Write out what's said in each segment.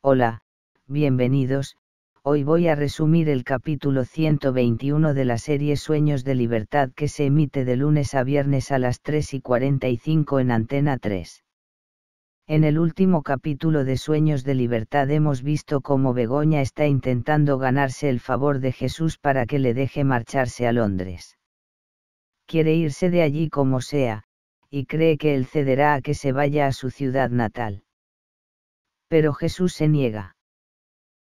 Hola, bienvenidos, hoy voy a resumir el capítulo 121 de la serie Sueños de Libertad que se emite de lunes a viernes a las 3 y 45 en Antena 3. En el último capítulo de Sueños de Libertad hemos visto cómo Begoña está intentando ganarse el favor de Jesús para que le deje marcharse a Londres. Quiere irse de allí como sea, y cree que él cederá a que se vaya a su ciudad natal pero Jesús se niega.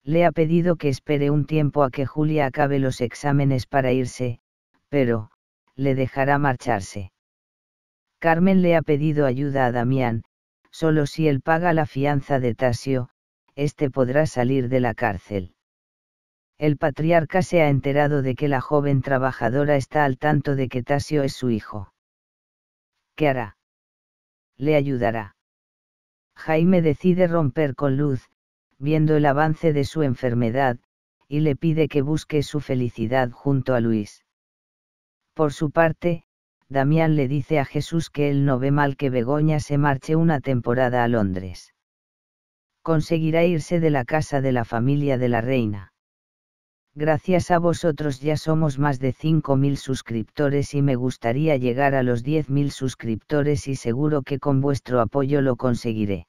Le ha pedido que espere un tiempo a que Julia acabe los exámenes para irse, pero, le dejará marcharse. Carmen le ha pedido ayuda a Damián, solo si él paga la fianza de Tasio, éste podrá salir de la cárcel. El patriarca se ha enterado de que la joven trabajadora está al tanto de que Tasio es su hijo. ¿Qué hará? Le ayudará. Jaime decide romper con Luz, viendo el avance de su enfermedad, y le pide que busque su felicidad junto a Luis. Por su parte, Damián le dice a Jesús que él no ve mal que Begoña se marche una temporada a Londres. Conseguirá irse de la casa de la familia de la reina. Gracias a vosotros ya somos más de 5.000 suscriptores y me gustaría llegar a los 10.000 suscriptores y seguro que con vuestro apoyo lo conseguiré.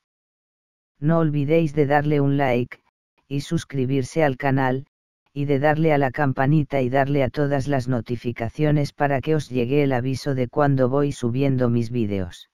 No olvidéis de darle un like, y suscribirse al canal, y de darle a la campanita y darle a todas las notificaciones para que os llegue el aviso de cuando voy subiendo mis vídeos.